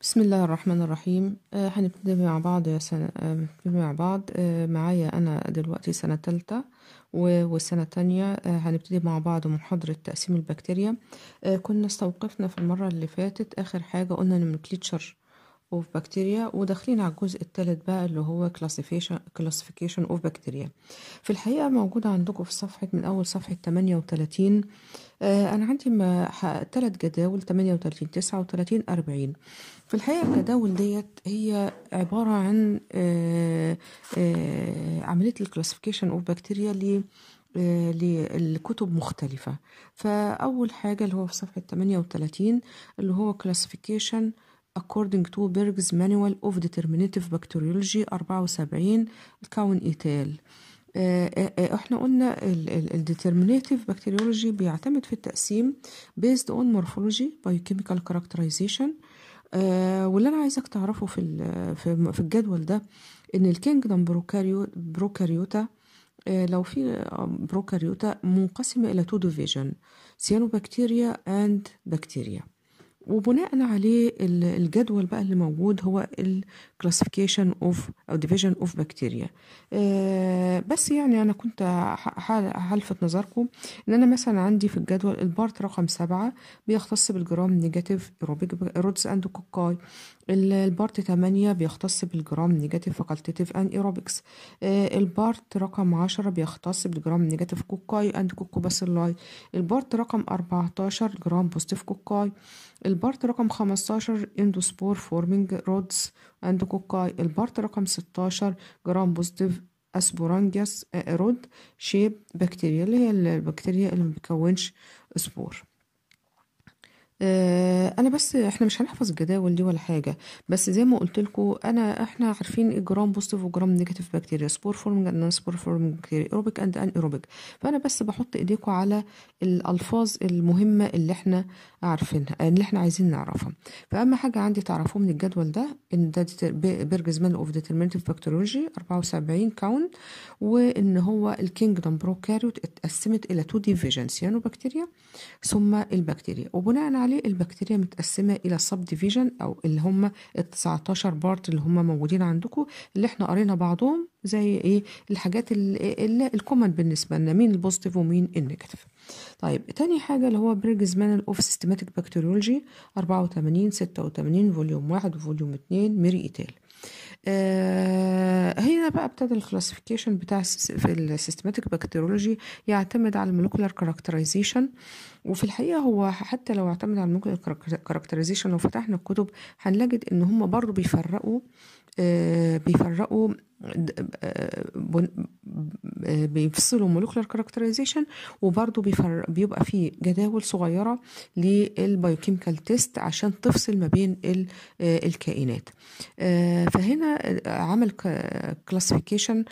بسم الله الرحمن الرحيم آه هنبتدي مع بعض سنة آه مع بعض آه معايا أنا دلوقتي سنة تالتة والسنة آه هنبتدي مع بعض محاضرة تقسيم البكتيريا آه، كنا استوقفنا في المرة اللي فاتت آخر حاجة قلنا نمكليتشر اوف بكتيريا وداخلين على الجزء الثالث بقى اللي هو كلاسيفيكيشن اوف بكتيريا في الحقيقه موجوده عندكم في صفحه من اول صفحه 38 آه انا عندي ثلاث جداول 38 39 40 في الحقيقة الجداول ديت هي عبارة عن آه، آه، عملية الكلاسيفيكيشن اوف بكتيريا لكتب مختلفة فأول حاجة اللي هو في صفحة 38 اللي هو كلاسيفيكيشن according to Berg's Manual of Determinative Bacteriology 74 الكون إيتال آه، احنا قلنا الديترمينيتيف بكتيريولوجي بيعتمد في التقسيم based on morphology biochemical characterization آه، واللي انا عايزك تعرفه في في, الجدول ده ان الكينجدم بروكاريوتا آه، لو في بروكاريوتا آه، منقسمه الى تو ديفيجن سيانوبكتيريا اند بكتيريا وبناء عليه الجدول بقى اللي موجود هو الكلاسيفيكيشن اوف او ديفيجن اوف بكتيريا بس يعني انا كنت هلفت نظركم ان انا مثلا عندي في الجدول البارت رقم سبعة بيختص بالجرام نيجاتيف ايروبيك رودز اند كوكاي البارت 8 بيختص بالجرام نيجاتيف فاكولتيف ان ايروبكس البارت رقم 10 بيختص بالجرام نيجاتيف كوكاي اند كوكوباسيلاي البارت رقم 14 جرام بوزيتيف كوكاي البارت رقم 15 اندوسبور فورمينج رودز اند كوكاي البارت رقم 16 جرام بوزيتيف اسبورانجاس رود شيب بكتيريا اللي هي البكتيريا اللي ما بتكونش سبور آه، انا بس احنا مش هنحفظ الجداول دي ولا حاجه بس زي ما قلت لكم انا احنا عارفين الجرام جرام بوزيتيف وجرام نيجاتيف بكتيريا سبور فورمنج اند نون سبور فورمنج بكتيريا ايروبيك اند ان ايروبيك فانا بس بحط ايديكم على الالفاظ المهمه اللي احنا عارفينها آه، اللي احنا عايزين نعرفها فاهم حاجه عندي تعرفوه من الجدول ده ان ده بيرجزمان اوف ديترمينتيف بكتيريولوجي 74 كاونت وان هو الكينجدم بروكاريوت اتقسمت الى تو ديفيجنز يعني بكتيريا ثم البكتيريا وبناء على عليه البكتيريا متقسمه الى سب ديفيجن او اللي هم ال 19 بارت اللي هم موجودين عندكم اللي احنا قرينا بعضهم زي ايه الحاجات اللي الكومن بالنسبه لنا مين البوزيتيف ومين النيجاتيف طيب تاني حاجه اللي هو بريجز مانل اوف سيستماتيك بكتيريولوجي 84 86 فوليوم 1 وفوليوم 2 ميري ايتال هنا آه، بقى ابتدى الكلاسيفيكيشن بتاع في السيستماتيك بكتيرولوجي يعتمد على المولكولار كاركترايزيشن وفي الحقيقه هو حتى لو اعتمد على المولكولار كاركترايزيشن لو فتحنا الكتب هنجد ان هم برضو بيفرقوا آه آه، بيفرقوا آه، آه، بيفصلوا مولكولار كاركترايزيشن وبرضه بيبقى في جداول صغيره للبايوكيميكال تيست عشان تفصل ما بين الكائنات فهنا عمل كلاسيفيكيشن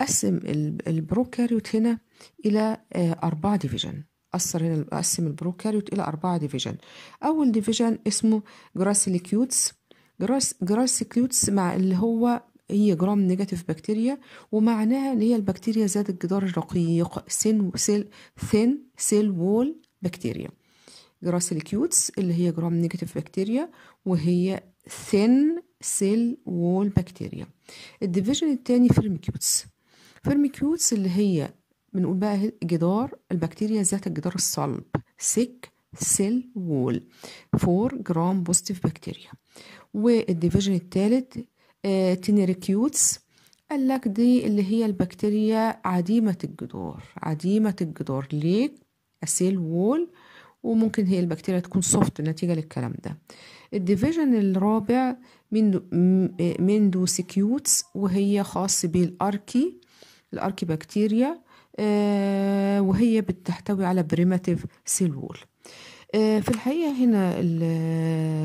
قسم البروكاريوت هنا الى اربعه ديفيجن قصر هنا قسم البروكاريوت إلى أربعة ديفيجن أول ديفيجن اسمه جراسيليكيوتس جراس جراسيكيوتس مع اللي هو هي جرام نيجاتيف بكتيريا ومعناها ان هي البكتيريا ذات الجدار الرقيق سن سيل ثين سيل وول بكتيريا جراسيليكيوتس اللي هي جرام نيجاتيف بكتيريا وهي ثين سيل وول بكتيريا الديفيجن الثاني فيرميكيوتس فيرميكيوتس اللي هي بنقول بقى جدار البكتيريا ذات الجدار الصلب سيك سيل وول 4 جرام بوزيتيف بكتيريا والديفيجن الثالث آه تينيريكيوتس قال لك دي اللي هي البكتيريا عديمة الجدار عديمة الجدار ليك السيل وول وممكن هي البكتيريا تكون سوفت نتيجة للكلام ده الديفيجن الرابع مندو آه، سيكيوتس وهي خاص بالأركي الأركي بكتيريا آه، وهي بتحتوي على بريماتيف آه، سيلول في الحقيقة هنا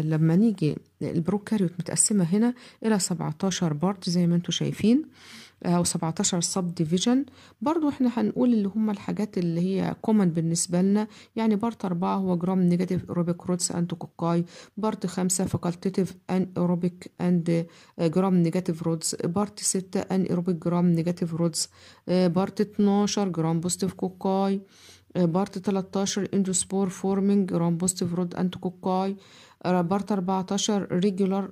لما نيجي البروكاريوت متقسمة هنا إلى 17 بارت زي ما انتم شايفين او 17 سب ديفيجن برضو احنا هنقول اللي هم الحاجات اللي هي كومن بالنسبه لنا يعني بارت 4 هو جرام نيجاتيف ايروبيك روتس اند كوكاي بارت 5 فاكالتيف ان ايروبيك اند جرام نيجاتيف رودز بارت 6 ان ايروبيك جرام نيجاتيف رودز بارت 12 جرام بوزيتيف كوكاي بارت 13 اندوسبور فورمينج جرام بوزيتيف رود اند كوكاي بارت 14 ريجولار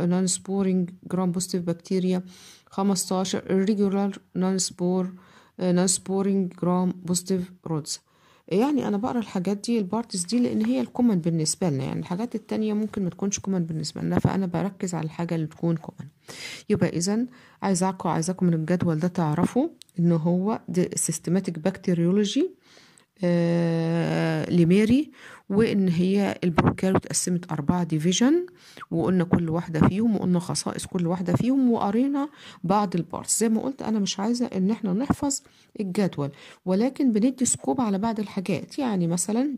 نون سبورنج جرام بوزيتيف بكتيريا 15 ريجولار نون سبور نون سبورنج جرام بوزيتيف رودز يعني انا بقرا الحاجات دي البارتس دي لان هي الكومن بالنسبه لنا يعني الحاجات التانية ممكن ما تكونش كومن بالنسبه لنا فانا بركز على الحاجه اللي تكون كومن يبقى اذا عايزاكم عايزاكم من الجدول ده تعرفوا ان هو سيستماتيك بكتيريولوجي آه، لماري وان هي البروكار اتقسمت اربعة ديفيجن وقلنا كل واحدة فيهم وقلنا خصائص كل واحدة فيهم وقرينا بعض البارتس زي ما قلت انا مش عايزة ان احنا نحفظ الجدول ولكن بندي سكوب على بعض الحاجات يعني مثلا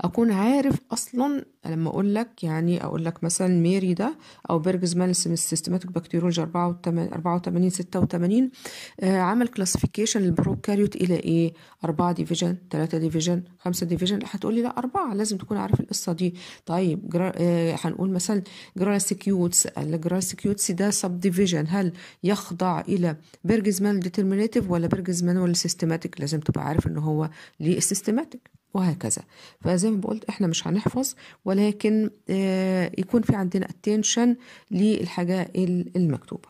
اكون عارف اصلا لما اقول لك يعني اقول لك مثلا ميري ده او بيرجز مانسم السيستماتيك بكتيرولوجي 84 86 عمل كلاسيفيكيشن للبروكاريوت الى ايه 4 ديفيجن 3 ديفيجن 5 ديفيجن هتقول لي لا اربعه لازم تكون عارف القصه دي طيب جرا... آه هنقول مثلا جراسيكيوتس الجراسيكيوتس ده سب ديفيجن هل يخضع الى بيرجز مان ديترمينيتيف ولا بيرجز مان ولا سيستماتيك لازم تبقى عارف ان هو ليه السيستماتيك وهكذا فزي ما بقولت احنا مش هنحفظ ولا ولكن آه، يكون في عندنا اتنشن للحاجة المكتوبة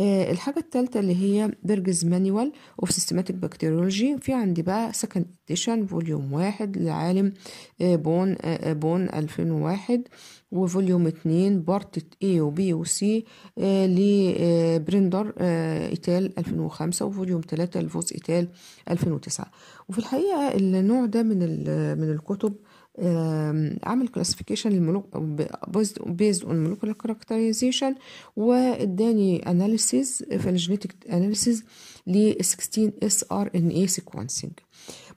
آه، الحاجة الثالثة اللي هي برجز مانيوال اوف سيستماتيك بكتيريولوجي في عندي بقى سكند اديشن فوليوم واحد لعالم آه، بون بون 2001 وفوليوم اتنين بارت اي وبي وسي لبرندر ايتال 2005 وفوليوم تلاتة لفوز ايتال 2009 وفي الحقيقة النوع ده من من الكتب عمل كلاسيفيكيشن للملوك بيزد اون مولكولار كاركترايزيشن واداني اناليسيز في الجينيتك اناليسيز ل 16 اس ار ان اي سيكونسنج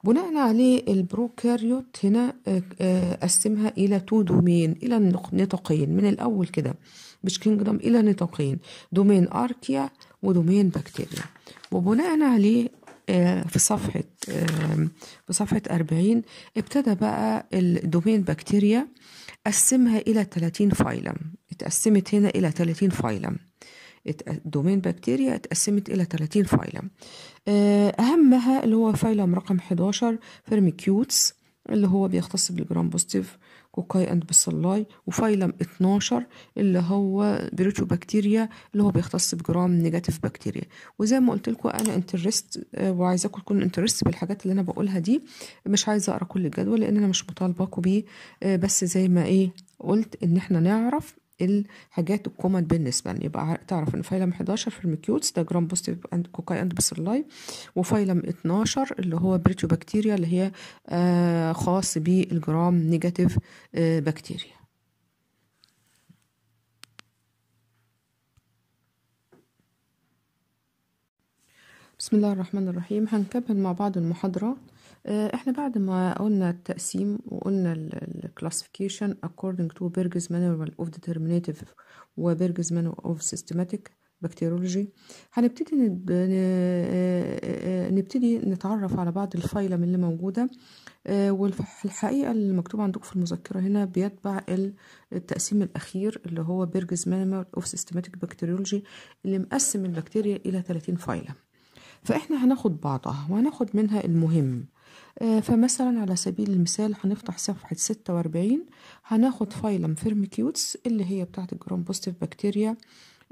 بناء عليه البروكاريوت هنا آه، قسمها الى تو دومين الى نطاقين من الاول كده مش كينجدم الى نطاقين دومين اركيا ودومين بكتيريا وبناء عليه آه، في صفحة آه، في صفحة 40 ابتدى بقى الدومين بكتيريا قسمها إلى 30 فايلم اتقسمت هنا إلى 30 فايلم دومين بكتيريا اتقسمت إلى 30 فايلم آه، أهمها اللي هو فايلم رقم 11 فيرميكيوتس اللي هو بيختص بالجرام بوستيف كوكاي اند بسلاي وفايلم 12 اللي هو بكتيريا اللي هو بيختص بجرام نيجاتيف بكتيريا وزي ما قلت لكم انا انترست وعايزاكم تكونوا انترست بالحاجات اللي انا بقولها دي مش عايزه اقرا كل الجدول لان انا مش مطالباكم بيه آه، بس زي ما ايه قلت ان احنا نعرف الحاجات الكومن بالنسبه لنا يبقى تعرف ان فايلم 11 الميكيوتس ده جرام بوست اند كوكاي اند بسلاي وفايلم 12 اللي هو بريتيوبكتيريا اللي هي آه، خاص بالجرام نيجاتيف آه، بكتيريا بسم الله الرحمن الرحيم هنكمل مع بعض المحاضرة آه، احنا بعد ما قلنا التقسيم وقلنا الكلاسيفيكيشن according to Berg's Manual of Determinative و Berg's Manual of Systematic هنبتدي آه، آه، نبتدي نتعرف على بعض الفايلم اللي موجودة والحقيقة اللي مكتوب عندكم في المذكرة هنا بيتبع التقسيم الأخير اللي هو بيرجز Manual اوف سيستماتيك بكتيرولوجي اللي مقسم البكتيريا إلى 30 فايلم فإحنا هناخد بعضها وهناخد منها المهم آه، فمثلا على سبيل المثال هنفتح صفحة 46 هناخد فايلم فيرميكيوتس اللي هي بتاعة الجرام بوستيف بكتيريا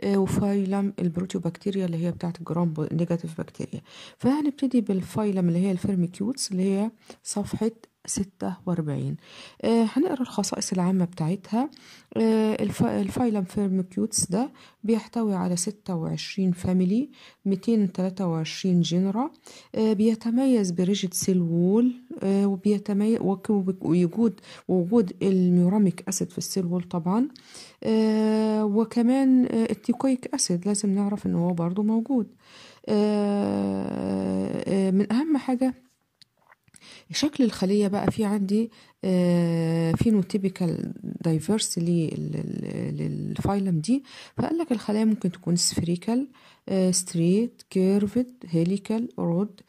وفايلم البروتيو بكتيريا اللي هي بتاعت الجرام نيجاتيف آه، بكتيريا فهنبتدي بالفايلم اللي هي الفيرميكيوتس اللي هي صفحة 46 آه، هنقرا الخصائص العامة بتاعتها الفايلم فيرم كيوتس ده بيحتوي على 26 فاميلي 223 جنرا بيتميز بريجيت سيل وول آه، وبيتميز ويوجد وجود الميوراميك اسيد في السيل وول طبعا آه، وكمان التيكويك اسيد لازم نعرف ان هو برضو موجود من اهم حاجة شكل الخلية بقى في عندي فينوتيبيكال دايفيرس للفايلم دي فقال لك الخلايا ممكن تكون سفريكال ستريت كيرفد هيليكال رود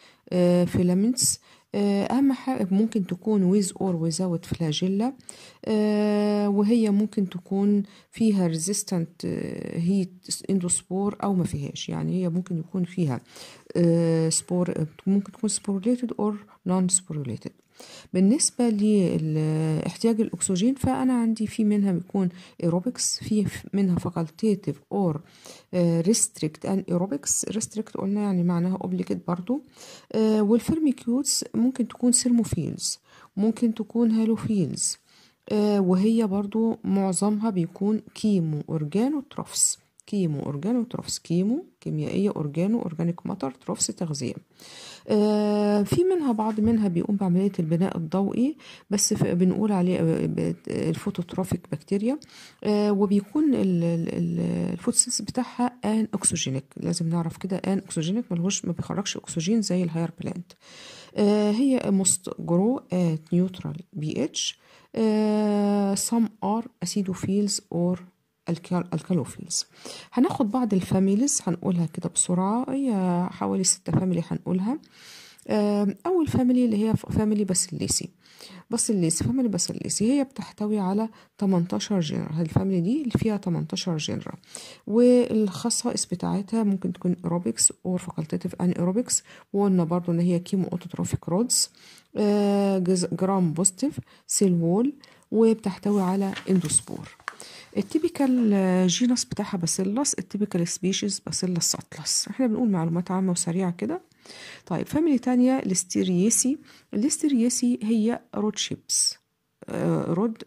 فيلامنتس آه، أهم حاجه ممكن تكون ويز أور ويزاوت فلاجيلا وهي ممكن تكون فيها ريزيستنت هيت اندوسبور أو ما فيهاش يعني هي ممكن يكون فيها سبور آه، ممكن تكون سبوروليتد أور نون سبوروليتد بالنسبة لاحتياج الأكسجين فأنا عندي في منها بيكون ايروبكس في منها فاكالتيتيف اور ريستريكت ان ايروبكس ريستريكت قلنا يعني معناها اوبليكت برضو آه، والفيرميكيوتس ممكن تكون سيرموفيلز ممكن تكون هالوفيلز آه، وهي برضو معظمها بيكون كيمو اورجانو تروفس كيمو اورجانو تروفس كيمو كيميائيه اورجانو اورجانيك ماتر تروفس تغذيه آه، في منها بعض منها بيقوم بعملية البناء الضوئي بس بنقول عليه آه، الفوتوتروفيك بكتيريا آه، وبيكون الفوتوسنس بتاعها ان اكسوجينيك لازم نعرف كده ان اكسوجينيك ملهوش ما بيخرجش اكسجين زي الهاير بلانت هي مست جرو نيوترال بي اتش some are acidophils or الكالوفيلز هناخد بعض الفاميليز هنقولها كده بسرعة هي حوالي ستة فاميلي هنقولها أول فاميلي اللي هي فاميلي باسيليسي باسيليسي فاميلي باسيليسي هي بتحتوي على 18 جنرا الفاميلي دي اللي فيها 18 جنرا والخصائص بتاعتها ممكن تكون ايروبكس اور فاكولتيف ان ايروبكس وقلنا برضو ان هي كيمو اوتوتروفيك رودز جرام بوزيتيف سيل وول وبتحتوي على اندوسبور التيبيكال جينس بتاعها باسيلس التيبيكال سبيشيز باسيلس اطلس احنا بنقول معلومات عامة وسريعة كده طيب فاميلي تانية الاستيريسي الاستيريسي هي رود شيبس رود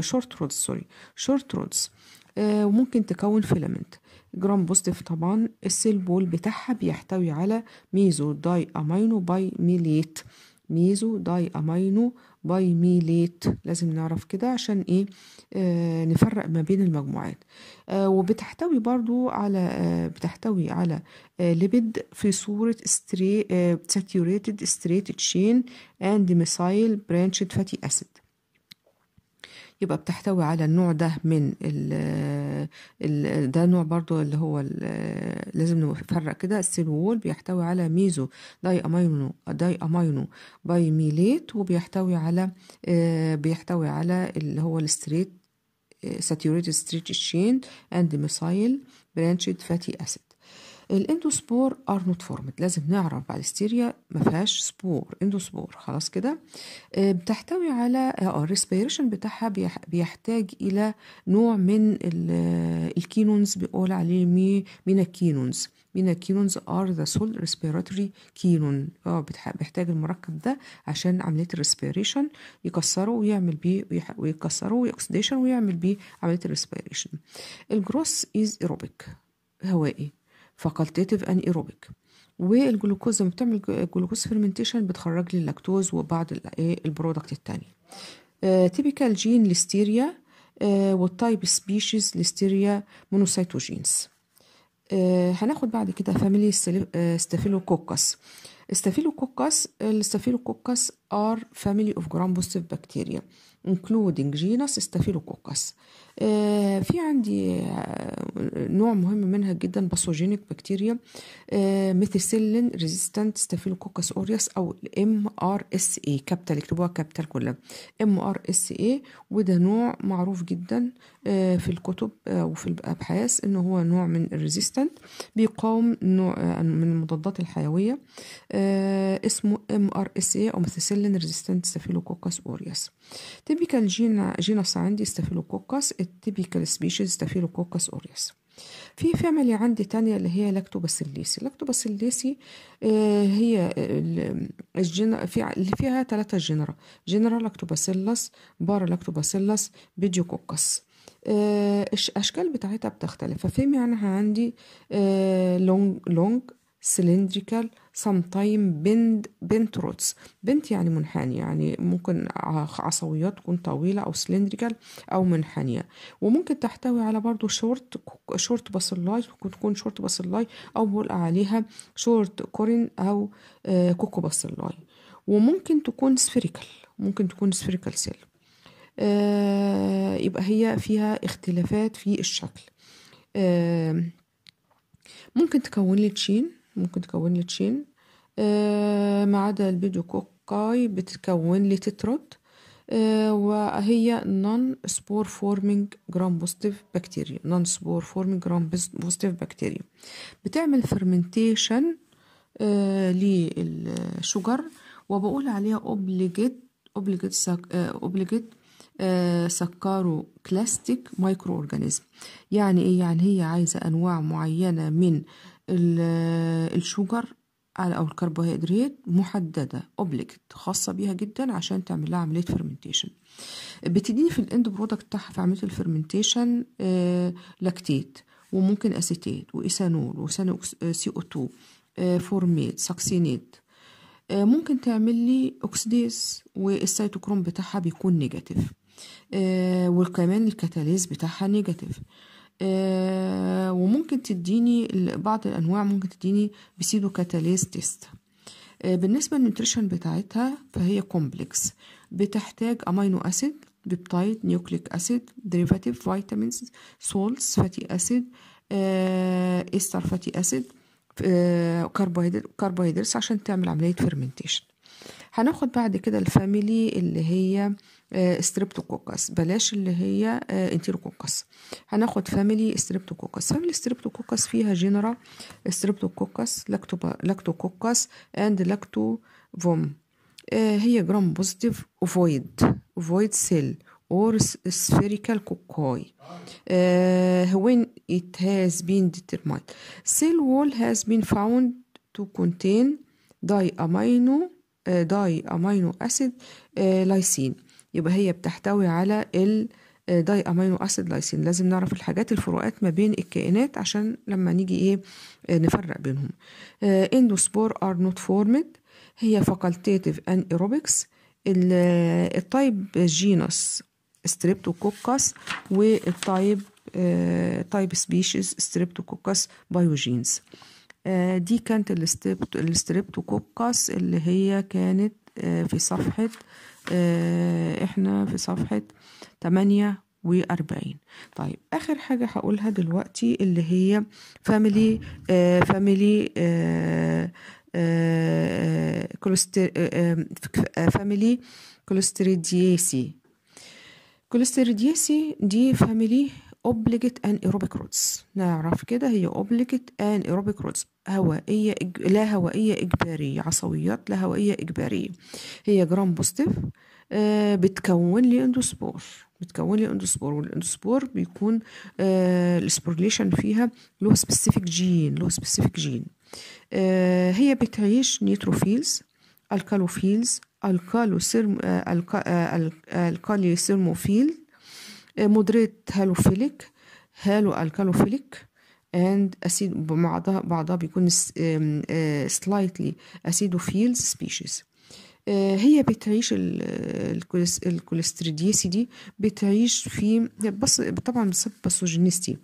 شورت رودز سوري شورت رودز وممكن تكون فيلمنت جرام بوزيتيف طبعا السيل بول بتاعها بيحتوي على ميزو داي امينو باي ميليت ميزو داي امينو باي ميليت لازم نعرف كده عشان ايه آه نفرق ما بين المجموعات آه وبتحتوي برضو على آه بتحتوي على آه ليبيد في صورة ستري آه saturated straight chain and methyl branched fatty acid يبقى بتحتوي على النوع ده من الـ الـ ده نوع برضو اللي هو لازم نفرق كده السيلول بيحتوي على ميزو داي امينو داي امينو باي ميليت وبيحتوي على آه، بيحتوي على اللي هو الستريت آه، saturated ستريتش تشين اند methyl branched فاتي اسيد الاندوسبور ار نوت فورمد لازم نعرف بالستيريا ما فيهاش سبور اندوسبور خلاص كده آه، بتحتوي على الريسبيريشن آه، آه، بتاعها بيحتاج الى نوع من الكينونز بيقول عليه مينا كينونز مينا كينونز ار ذا سول ريسبيراتوري كينون اه بيحتاج المركب ده عشان عمليه الريسبيريشن يكسره ويعمل بيه ويكسره ويكسديشن ويعمل بيه عمليه الريسبيريشن الجروس از ايروبيك هوائي فكالتيتيف ان ايروبيك والجلوكوز لما بتعمل جلوكوز فيرمنتيشن بتخرج لي اللاكتوز وبعض إيه، البرودكت الثاني تيبيكال جين ليستيريا والتايب سبيشيز ليستيريا مونوسايتوجينز هناخد بعد كده فاميلي ستافيلوكوكس ستافيلوكوكس الستافيلوكوكس ار فاميلي اوف جرام بوزيتيف بكتيريا انكلودنج genus ستافيلوكوكاس آه، في عندي آه، نوع مهم منها جدا باثوجينيك بكتيريا آه، ميثيسيلين ريزيستنت ستافيلوكوكس اوريوس او ام ار اس اي كابيتال اكتبوها كابيتال كلها ام ار اس اي وده نوع معروف جدا في الكتب وفي الابحاث ان هو نوع من الريزيستنت بيقاوم نوع من المضادات الحيويه اسمه ام ار اس اي او ميثيسيلين ريزيستنت ستافيلوكوكس اوريوس تيبيكال جين جينس عندي ستافيلوكوكس التيبيكال سبيشيز ستافيلوكوكس اوريس في فاميلي عندي تانية اللي هي لاكتوباسيليسي آه، لاكتوباسيليسي هي الجن... في... اللي فيها ثلاثة جنرا جنرا لاكتوباسيلس بارا لاكتوباسيلس بيديوكوكس الأشكال بتاعتها بتختلف ففي معناها عندي لونج آه، لونج cylindrical تايم بند bent roots bent يعني منحني يعني ممكن عصويات تكون طويلة أو cylindrical أو منحنية وممكن تحتوي على برضو شورت شورت باسلاي ممكن تكون شورت باسلاي أو بقول عليها شورت كورن أو كوكو آه، باسلاي وممكن تكون spherical ممكن تكون spherical cell آه، يبقى هي فيها اختلافات في الشكل آه، ممكن تكون لي تشين ممكن تكون لي تشين آه، ما عدا البيدوكوكاي بتكون لي تترود آه، وهي نون سبور فورمينج جرام بوزيتيف بكتيريا نون سبور فورمينج جرام بوزيتيف بكتيريا بتعمل فرمنتيشن آه، للشجر وبقول عليها اوبليجيت اوبليجيت اوبليجيت سكارو كلاستيك مايكرو اورجانيزم يعني ايه يعني هي عايزه انواع معينه من الشوجر على او الكربوهيدرات محدده اوبليكت خاصه بيها جدا عشان تعمل لها عمليه فرمنتيشن بتديني في الاند برودكت بتاعها في عمليه الفرمنتيشن لاكتيت آه، وممكن اسيتيت وايثانول وثاني سي او 2 فورميت ساكسينيت ممكن تعمل لي اوكسيديز والسيتوكروم بتاعها بيكون نيجاتيف آه، وكمان الكاتاليز بتاعها نيجاتيف آه، وممكن تديني بعض الانواع ممكن تديني بسيدو كاتاليز تيست بالنسبه للنيوتريشن بتاعتها فهي كومبلكس بتحتاج امينو اسيد بيبتايد نيوكليك اسيد ديريفاتيف فيتامينز سولتس فاتي اسيد استر فاتي اسيد كربوهيدرات عشان تعمل عمليه فيرمنتيشن هناخد بعد كده الفاميلي اللي هي ستريبتوكوكس آه، بلاش اللي هي انتيروكوكس آه، هناخد فاميلي ستريبتوكوكس فاميلي ستريبتوكوكس فيها جنرا ستريبتوكوكس لاكتوكوكس اند لاكتوفوم هي جرام بوزيتيف اوفويد فويد سيل or spherical cocci. Uh, آه، when it has been determined, cell wall has been found to contain diamino آه، داي امينو اسيد آه، لايسين يبقى هي بتحتوي على ال آه، داي امينو اسيد لايسين لازم نعرف الحاجات الفروقات ما بين الكائنات عشان لما نيجي ايه نفرق بينهم اندوسبور ار نوت فورمد هي فاكولتيتيف ان ايروبكس التايب جينوس ستريبتوكوكس والتايب تايب سبيشيز ستريبتوكوكس بايوجينز آه، دي كانت الستريبتوكوكس اللي هي كانت آه، في صفحة آه، احنا في صفحة 48 وأربعين طيب آخر حاجة هقولها دلوقتي اللي هي فاميلي فاميلي فاميلي كولستريدياسي كولستريدياسي دي فاميلي obligate anaerobic roots نعرف كده هي obligate anaerobic roots هوائية إج... لا هوائية إجبارية عصويات لا هوائية إجبارية هي جرام بوستيف آه بتكون لي اندوسبور بتكون لي اندوسبور والاندوسبور بيكون آه فيها له سبيسيفيك جين له سبيسيفيك جين آه هي بتعيش نيتروفيلز الكالوفيلز الكالو سيرم الكالي آه، مودريت هالوفيليك هالو الكالوفيليك اند اسيد بعضها بعضها بيكون سلايتلي اسيدوفيل سبيشيز هي بتعيش الكوليستريديسي دي بتعيش في بص طبعا بسبب باثوجينيستي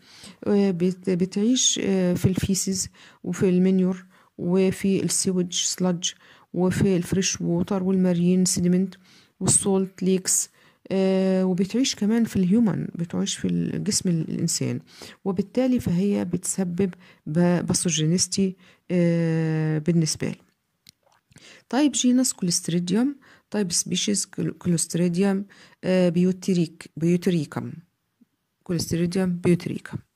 آه، بتعيش آه، في الفيسز وفي المنيور وفي السيوج سلج وفي الفريش ووتر والمارين سيدمنت والسولت ليكس آه، وبتعيش كمان في الهيومن بتعيش في جسم الإنسان وبالتالي فهي بتسبب باثوجينستي آه، بالنسبة لي طيب جينس كولستريديوم طيب سبيشيز كولستريديوم بيوتريك بيوتريكم كولستريديوم بيوتريكم